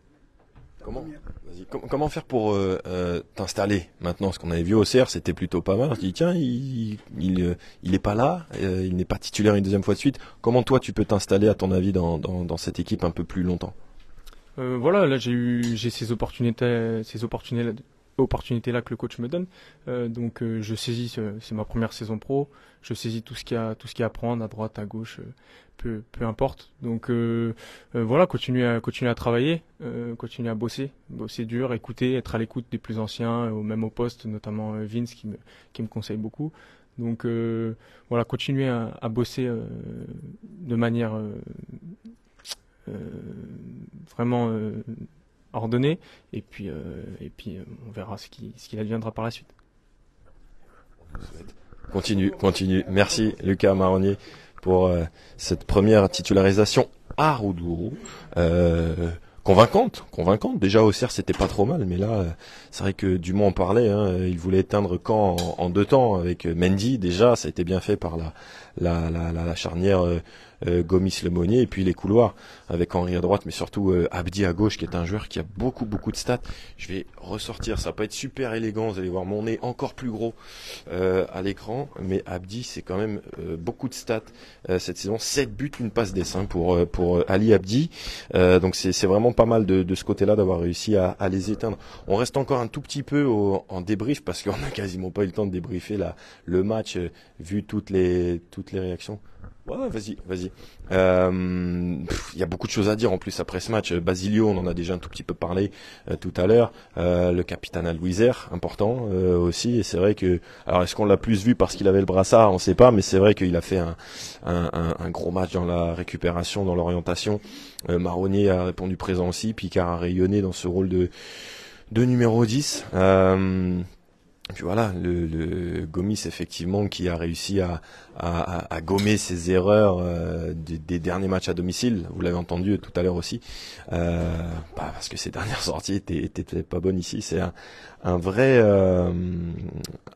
Comment, faire pour euh, euh, t'installer maintenant Ce qu'on avait vu au CR, c'était plutôt pas mal. Je dis tiens, il n'est euh, pas là, il n'est pas titulaire une deuxième fois de suite. Comment toi tu peux t'installer à ton avis dans, cette équipe un peu plus longtemps Voilà, là j'ai eu ces opportunités ces opportunités opportunité-là que le coach me donne. Euh, donc euh, je saisis, c'est ma première saison pro, je saisis tout ce qu'il y a, tout ce qu'il y a à prendre, à droite, à gauche, euh, peu, peu importe. Donc voilà, continuer à, continuer à travailler, continuer à bosser, bosser dur, écouter, être à l'écoute des plus anciens, même au poste, notamment Vince qui me, qui me conseille beaucoup. Donc voilà, continuer à bosser de manière vraiment ordonné. Et puis, euh, et puis euh, on verra ce qu'il ce adviendra par la suite. Continue, continue. Merci Lucas Marronnier pour euh, cette première titularisation à Roudourou. convaincante, convaincante. Déjà au cerf c'était pas trop mal, mais là, c'est vrai que Dumont en parlait, hein. il voulait éteindre quand en, deux temps avec Mendy, déjà ça a été bien fait par la, la, la, la, charnière Gomis-Lemonnier et puis les couloirs avec Henri à droite, mais surtout euh, Abdi à gauche, qui est un joueur qui a beaucoup beaucoup de stats. Je vais ressortir, ça va pas être super élégant, vous allez voir mon nez encore plus gros euh, à l'écran, mais Abdi c'est quand même euh, beaucoup de stats euh, cette saison, 7 buts, une passe dessin pour pour Ali Abdi, donc c'est vraiment pas mal de, de ce côté-là d'avoir réussi à, à, les éteindre. On reste encore un tout petit peu au, en débrief parce qu'on a quasiment pas eu le temps de débriefer la, le match vu toutes les toutes les réactions. Ouais, vas-y, vas-y. Il y a beaucoup de choses à dire en plus après ce match. Euh, Basilio, on en a déjà un tout petit peu parlé euh, tout à l'heure. Euh, le capitaine Alouiser, important aussi. Et c'est vrai que, alors est-ce qu'on l'a plus vu parce qu'il avait le brassard, on sait pas, mais c'est vrai qu'il a fait un, un, un, gros match dans la récupération, dans l'orientation. Marronnier a répondu présent aussi. Picard a rayonné dans ce rôle de, de numéro 10. puis voilà, le Gomis effectivement qui a réussi à, à, à, gommer ses erreurs euh, des, derniers matchs à domicile. Vous l'avez entendu tout à l'heure aussi, euh, bah parce que ses *laughs* dernières sorties étaient, étaient pas bonnes ici. C'est un, vrai, euh,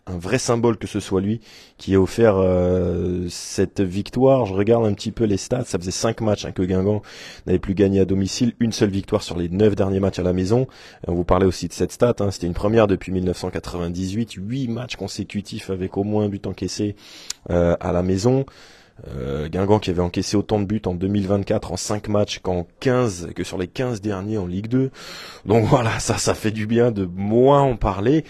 un vrai symbole que ce soit lui qui ait offert euh, cette victoire. Je regarde un petit peu les stats. Ça faisait cinq matchs hein, que Guingamp n'avait plus gagné à domicile, une seule victoire sur les neuf derniers matchs à la maison. on vous parlait aussi de cette stat. Hein. C'était une première depuis 1998, huit matchs consécutifs avec au moins un but encaissé euh, à la maison. Euh, Guingamp qui avait encaissé autant de buts en 2024 en 5 matchs qu'en 15 que sur les 15 derniers en Ligue 2. Donc *laughs* voilà, ça ça fait du bien de moins en parler.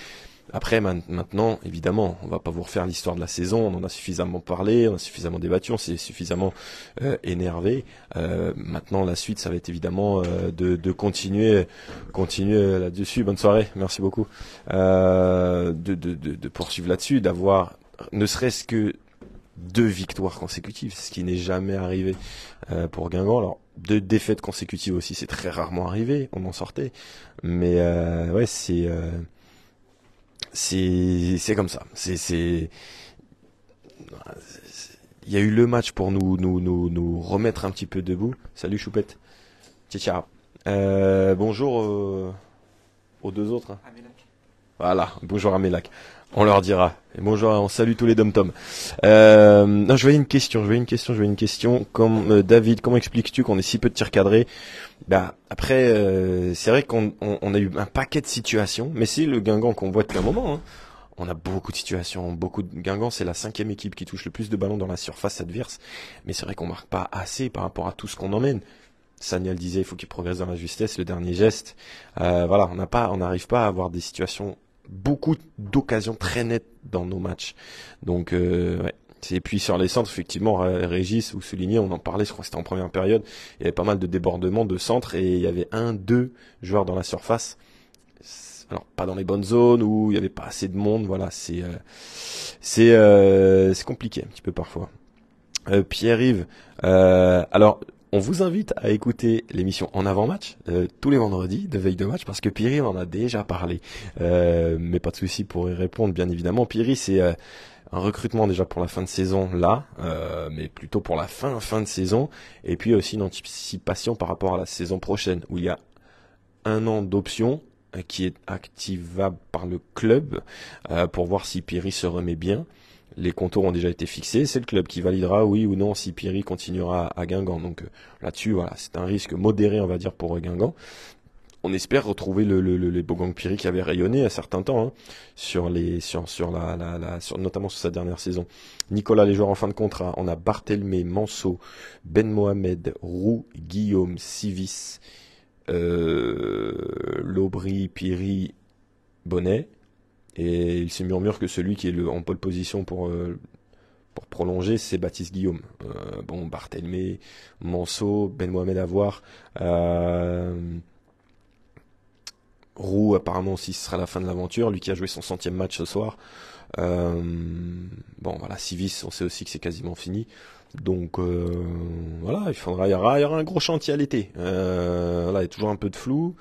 Après maintenant, évidemment, on va pas vous refaire l'histoire de la saison, on en a suffisamment parlé, on a suffisamment débattu, on s'est suffisamment euh, énervé. maintenant la suite, ça va être évidemment de, continuer, continuer là-dessus. Bonne soirée, merci beaucoup. de poursuivre là-dessus, d'avoir ne serait-ce que deux victoires consécutives, ce qui n'est jamais arrivé euh, pour Guingamp. Alors deux défaites consécutives aussi, c'est très rarement arrivé. On en sortait, mais euh, ouais, c'est euh, c'est c'est comme ça. C'est c'est il y a eu le match pour nous nous nous, nous remettre un petit peu debout. Salut Choupette, ciao. bonjour aux deux autres. Voilà, bonjour à on leur dira. Et bonjour, on salue tous les dom tom euh, non, je voyais une question, je voyais une question, je voyais une question. Comme euh, David, comment expliques-tu qu'on ait si peu de tirs cadrés Bah après, euh, c'est vrai qu'on on, a eu un paquet de situations, mais c'est le Guingamp qu'on voit depuis un moment. Hein. On a beaucoup de situations, beaucoup de Guingamp, c'est la cinquième équipe qui touche le plus de ballons dans la surface adverse. Mais c'est vrai qu'on marque pas assez par rapport à tout ce qu'on emmène. Sagnal disait, il faut qu'il progresse dans la justesse, le dernier geste. voilà, on n'a pas, on n'arrive pas à avoir des situations beaucoup d'occasions très nettes dans nos matchs. Donc, euh, ouais. Et puis sur les centres, effectivement, Régis ou soulignez, on en parlait, je crois que c'était en première période, il y avait pas mal de débordements de centres et il y avait un, deux joueurs dans la surface. Alors pas dans les bonnes zones où il n'y avait pas assez de monde, voilà, c'est euh, euh, c'est compliqué un petit peu parfois. Pierre-Yves, alors on vous invite à écouter l'émission en avant-match euh, tous les vendredis de veille de match parce que Piri en a déjà parlé. Euh, mais pas de souci pour y répondre, bien évidemment. Piri, c'est euh, un recrutement déjà pour la fin de saison là, mais plutôt pour la fin fin de saison. Et puis aussi une anticipation par rapport à la saison prochaine où il y a un an d'option qui est activable par le club pour voir si Piri se remet bien les contours ont déjà été fixés, c'est le club qui validera oui ou non si Piri continuera à Guingamp. Donc euh, là-dessus, voilà, c'est un risque modéré, on va dire, pour euh, Guingamp. On espère retrouver le, le, le, Bogang Piri qui avait rayonné à certains temps, hein, sur les, sur, la, la, notamment sur sa dernière saison. Nicolas, les joueurs en fin de contrat, on a Barthelmé, Manso, Ben Mohamed, Roux, Guillaume, Civis, euh, Lobry, Piri, Bonnet. Et il se murmure que celui qui est en pole position pour, euh, pour prolonger, c'est Baptiste Guillaume. Euh, bon, Barthélemy, Manceau, Ben Mohamed Avoir, euh, Roux, apparemment aussi, ce sera la fin de l'aventure. Lui qui a joué son centième match ce soir. bon, voilà, Civis, on sait aussi que c'est quasiment fini. Donc voilà, il faudra, il y, aura, un gros chantier à l'été. Euh, là, il y a toujours un peu de flou.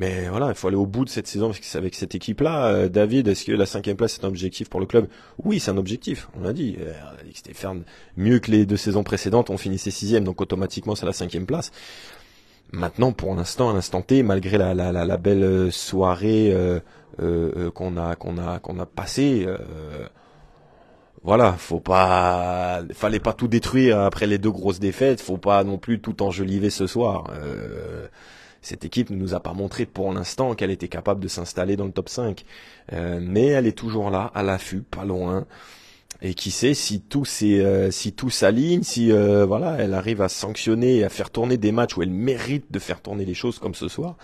Mais voilà, il faut aller au bout de cette saison avec cette équipe-là. Euh, David, est-ce que la cinquième place est un objectif pour le club Oui, c'est un objectif. On l'a dit. faire euh, mieux que les deux saisons précédentes, on finissait sixième, donc automatiquement c'est la cinquième place. Maintenant, pour l'instant, à l'instant T, malgré la, la, la, belle soirée euh, qu'on a qu'on a qu'on a passée. voilà, faut pas, fallait pas tout détruire après les deux grosses défaites. Faut pas non plus tout enjoliver ce soir. Cette équipe ne nous a pas montré pour l'instant qu'elle était capable de s'installer dans le top 5. Euh, mais elle est toujours là, à l'affût, pas loin. Et qui sait si tout euh, si tout s'aligne, si euh, voilà, elle arrive à sanctionner et à faire tourner des matchs où elle mérite de faire tourner les choses comme ce soir.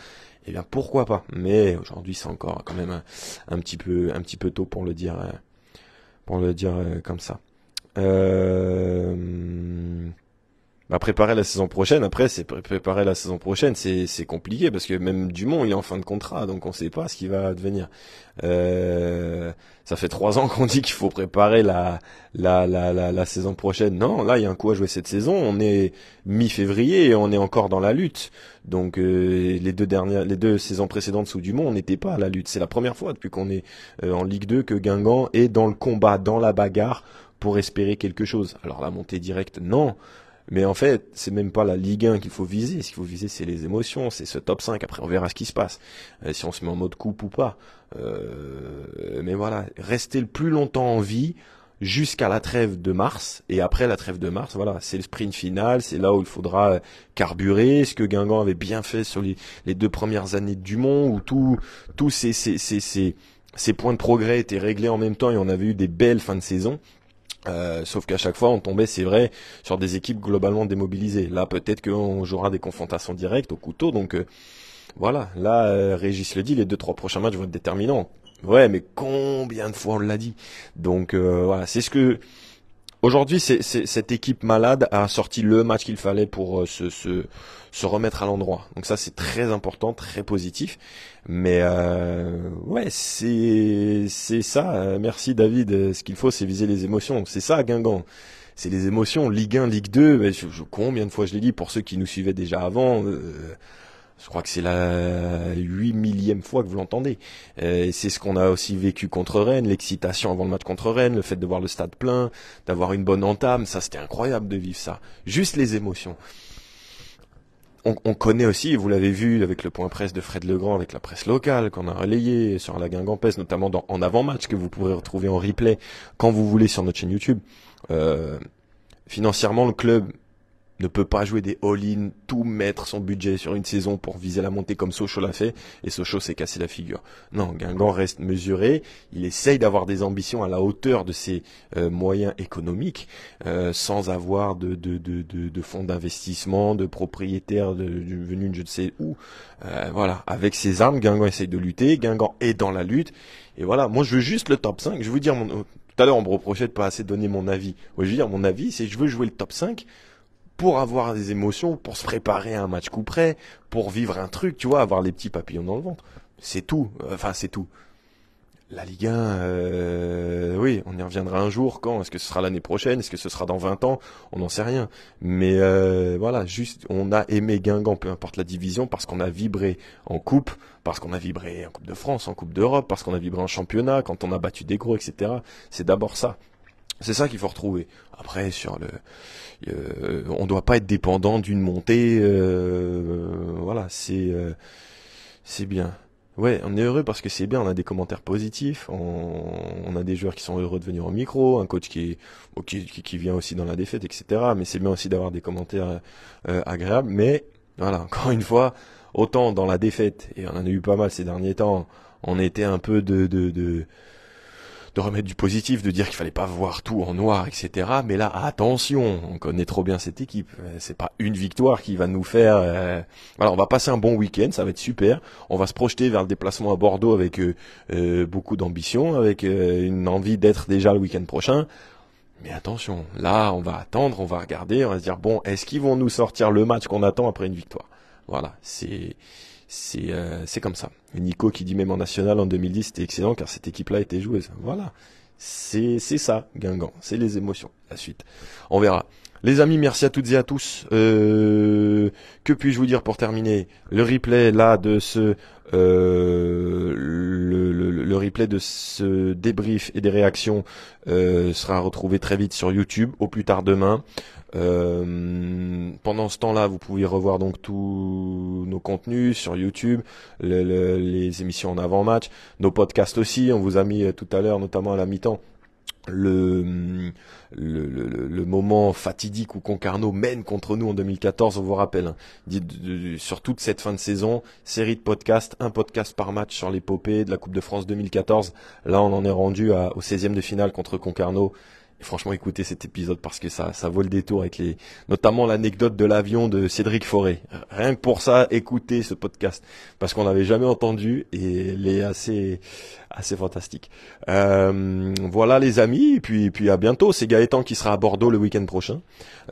Eh bien pourquoi pas Mais aujourd'hui c'est encore quand même un, petit peu un petit peu tôt pour le dire pour le dire comme ça. Euh à bah, préparer la saison prochaine. Après, c'est préparer la saison prochaine, c'est compliqué parce que même Dumont, il est en fin de contrat, donc on sait pas ce qui va devenir Euh, ça fait trois ans qu'on dit qu'il faut préparer la la, la la saison prochaine. Non, là, il y a un coup à jouer cette saison. On est mi-février et on est encore dans la lutte. Donc euh, les deux dernières, les deux saisons précédentes sous Dumont, on n'était pas à la lutte. C'est la première fois depuis qu'on est euh, en Ligue 2 que Guingamp est dans le combat, dans la bagarre pour espérer quelque chose. Alors la montée directe, non. Mais en fait, c'est même pas la Ligue 1 qu'il faut viser. Ce qu'il faut viser, c'est les émotions, c'est ce top 5. Après, on verra ce qui se passe, euh, si on se met en mode coupe ou pas. Euh, mais voilà, rester le plus longtemps en vie jusqu'à la trêve de mars. Et après la trêve de mars, voilà, c'est le sprint final, c'est là où il faudra euh, carburer. Ce que Guingamp avait bien fait sur les, deux premières années de Dumont, où tout, tous ces, ces, ces, ces, points de progrès étaient réglés en même temps et on avait eu des belles fins de saison. Euh, sauf qu'à chaque fois, on tombait, c'est vrai, sur des équipes globalement démobilisées. Là, peut-être qu'on jouera des confrontations directes au couteau. Donc euh, voilà, là, euh, Régis le dit, les deux trois prochains matchs vont être déterminants. Ouais, mais combien de fois on l'a dit Donc voilà, c'est ce que Aujourd'hui, cette équipe malade a sorti le match qu'il fallait pour euh, se, se, se, remettre à l'endroit. Donc ça, c'est très important, très positif. Mais euh, ouais, c'est ça. Euh, merci David. Euh, ce qu'il faut, c'est viser les émotions. C'est ça, Guingamp. C'est les émotions. Ligue 1, Ligue 2. Ben, combien de fois je l'ai dit pour ceux qui nous suivaient déjà avant. Je crois que c'est la huit millième fois que vous l'entendez. Euh, et c'est ce qu'on a aussi vécu contre Rennes, l'excitation avant le match contre Rennes, le fait de voir le stade plein, d'avoir une bonne entame, ça c'était incroyable de vivre ça. Juste les émotions. On, on connaît aussi, vous l'avez vu avec le point presse de Fred Legrand, avec la presse locale qu'on a relayé sur la Guingampès, notamment dans, en avant-match que vous pourrez retrouver en replay quand vous voulez sur notre chaîne YouTube. Euh, financièrement, le club ne peut pas jouer des all-in, tout mettre son budget sur une saison pour viser la montée comme Sochaux l'a fait, et Sochaux s'est cassé la figure. Non, Guingamp reste mesuré, il essaye d'avoir des ambitions à la hauteur de ses euh, moyens économiques, euh, sans avoir de, fonds d'investissement, de propriétaires de, venus de je ne sais où. Euh, voilà, avec ses armes, Guingamp essaye de lutter, Guingamp est dans la lutte, et voilà, moi je veux juste le top 5, je veux dire, mon... tout à l'heure on me reprochait de pas assez donner mon avis, je veux dire, mon avis c'est je veux jouer le top 5, pour avoir des émotions, pour se préparer à un match coup près, pour vivre un truc, tu vois, avoir les petits papillons dans le ventre. C'est tout. Enfin, c'est tout. La Ligue 1, euh, oui, on y reviendra un jour. Quand Est-ce que ce sera l'année prochaine Est-ce que ce sera dans 20 ans On n'en sait rien. Mais euh, voilà, juste, on a aimé Guingamp, peu importe la division, parce qu'on a vibré en coupe, parce qu'on a vibré en Coupe de France, en Coupe d'Europe, parce qu'on a vibré en championnat, quand on a battu des gros, etc. C'est d'abord ça. C'est ça qu'il faut retrouver. Après, sur le, euh, on doit pas être dépendant d'une montée. Euh, voilà, c'est euh, c'est bien. Ouais, on est heureux parce que c'est bien. On a des commentaires positifs. On, a des joueurs qui sont heureux de venir au micro, un coach qui, qui, vient aussi dans la défaite, etc. Mais c'est bien aussi d'avoir des commentaires agréables. Mais voilà, encore une fois, autant dans la défaite et on en a eu pas mal ces derniers temps. On était un peu de, de de remettre du positif, de dire qu'il fallait pas voir tout en noir, etc. Mais là, attention, on connaît trop bien cette équipe. Euh, c'est pas une victoire qui va nous faire. Alors, euh, on va passer un bon week-end, ça va être super. On va se projeter vers le déplacement à Bordeaux avec euh, beaucoup d'ambition, avec une envie d'être déjà le week-end prochain. Mais attention, là, on va attendre, on va regarder, on va se dire bon, est-ce qu'ils vont nous sortir le match qu'on attend après une victoire Voilà, c'est euh, c'est comme ça. Nico qui dit même en national en 2010 c'était excellent car cette équipe-là était joueuse. Voilà, c'est ça Guingamp, c'est les émotions. La suite, on verra. Les amis, merci à toutes et à tous. Euh, que puis-je vous dire pour terminer Le replay là de ce euh, le replay de ce débrief et des réactions euh, sera retrouvé très vite sur YouTube, au plus tard demain. Euh, pendant ce temps-là, vous pouvez revoir donc tous nos contenus sur YouTube, les émissions en avant-match, nos podcasts aussi. On vous a mis euh, tout à l'heure, notamment à la mi-temps, le, moment fatidique où Concarneau mène contre nous en 2014, on vous rappelle, hein. sur toute cette fin de saison, série de podcasts, un podcast par match sur l'épopée de la Coupe de France 2014. Là, on en est rendu au 16e de finale contre Concarneau franchement, écoutez cet épisode parce que ça, ça vaut le détour avec les, notamment l'anecdote de l'avion de Cédric Forêt. Rien que pour ça, écoutez ce podcast parce qu'on n'avait jamais entendu et il est assez, assez fantastique. Euh, voilà les amis, et puis, puis à bientôt. C'est Gaëtan qui sera à Bordeaux le week-end prochain.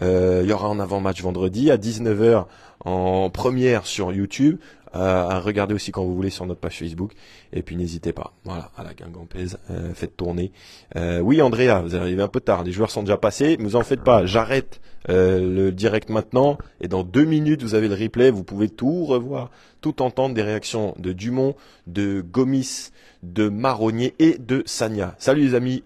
Euh, il y aura un avant-match vendredi à 19h en première sur YouTube. Euh, à regarder aussi quand vous voulez sur notre page Facebook. Et puis n'hésitez pas. Voilà, à la Guingampèze, euh, faites tourner. Euh, oui, Andrea, vous arrivez un peu tard. Les joueurs sont déjà passés. ne vous en faites pas. J'arrête le direct maintenant. Et dans deux minutes, vous avez le replay. Vous pouvez tout revoir, tout entendre des réactions de Dumont, de Gomis, de Marronnier et de Sania. Salut les amis.